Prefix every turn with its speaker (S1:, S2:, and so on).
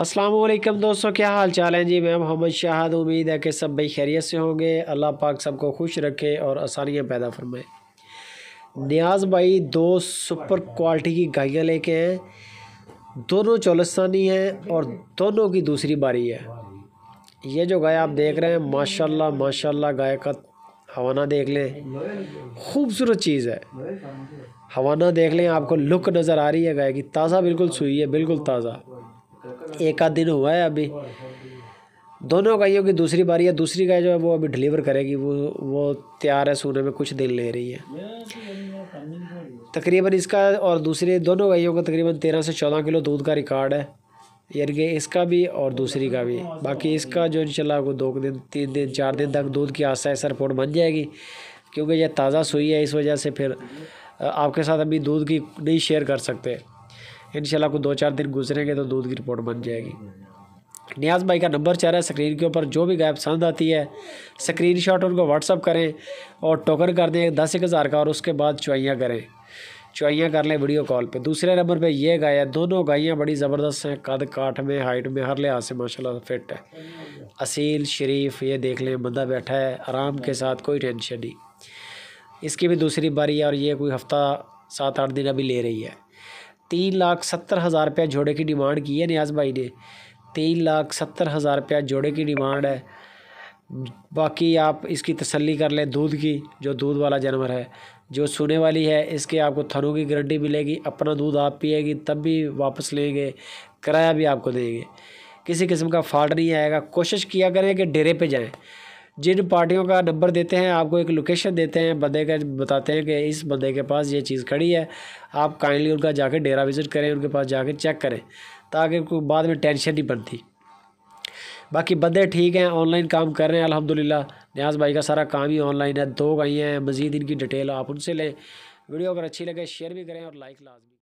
S1: असलम दोस्तों क्या हाल चाल है जी मैं मोहम्मद शाहद उम्मीद है कि सब भाई खैरियत से होंगे अल्लाह पाक सबको खुश रखे और आसानियाँ पैदा फरमाए न्याज भाई दो सुपर क्वालिटी की गाइयाँ लेके हैं दोनों चौलस्तानी हैं और दोनों की दूसरी बारी है ये जो गाय आप देख रहे हैं माशाल्लाह माशाल्लाह गाय का हवाना देख लें खूबसूरत चीज़ है हवाना देख लें आपको लुक नज़र आ रही है गाय की ताज़ा बिल्कुल सुई है बिल्कुल ताज़ा एक आध दिन हुआ है अभी दोनों गायों की दूसरी बारी है दूसरी गाय जो है वो अभी डिलीवर करेगी वो वो तैयार है सोने में कुछ दिन ले रही है तकरीबन इसका और दूसरे दोनों गायों का तकरीबन तेरह से चौदह किलो दूध का रिकॉर्ड है यानी कि इसका भी और दूसरी का भी बाकी इसका जो चला वो दो दिन तीन दिन चार दिन तक दूध की आस्था ऐसा रिपोर्ट बन जाएगी क्योंकि यह ताज़ा सुई है इस वजह से फिर आपके साथ अभी दूध की नहीं शेयर कर सकते इन को दो चार दिन गुजरेंगे तो दूध की रिपोर्ट बन जाएगी न्याज भाई का नंबर चाह रहा है स्क्रीन के ऊपर जो भी गाय पसंद आती है स्क्रीन शॉट उनको व्हाट्सअप करें और टोकन कर दें दस एक हज़ार का और उसके बाद चुआइयाँ करें चुआइयाँ कर लें वीडियो कॉल पे दूसरे नंबर पे ये गाय है दोनों गायें बड़ी ज़बरदस्त हैं कद काठ में हाइट में हर लिहाज से माशा फिट है असील शरीफ ये देख लें बंदा बैठा है आराम के साथ कोई टेंशन नहीं इसकी भी दूसरी बारी है और ये कोई हफ़्ता सात आठ दिन अभी ले रही है तीन लाख सत्तर हज़ार रुपया जोड़े की डिमांड की है न्याज भाई ने तीन लाख सत्तर हज़ार रुपया जोड़े की डिमांड है बाकी आप इसकी तसल्ली कर लें दूध की जो दूध वाला जानवर है जो सोने वाली है इसके आपको थनों की गारंटी मिलेगी अपना दूध आप पिएगी तब भी वापस लेंगे किराया भी आपको देंगे किसी किस्म का फॉल्ट नहीं आएगा कोशिश किया करें कि डेरे पर जाएँ जिन पार्टियों का नंबर देते हैं आपको एक लोकेशन देते हैं बंदे का बताते हैं कि इस बंदे के पास ये चीज़ खड़ी है आप काइंडली उनका जाकर डेरा विज़िट करें उनके पास जाकर चेक करें ताकि उनको बाद में टेंशन नहीं बनती बाकी बंदे ठीक हैं ऑनलाइन काम कर रहे हैं अल्हम्दुलिल्लाह न्याज भाई का सारा काम ही ऑनलाइन है दो गई हैं मज़ीद इनकी डिटेल आप उनसे लें वीडियो अगर अच्छी लगे शेयर भी करें और लाइक लाजमी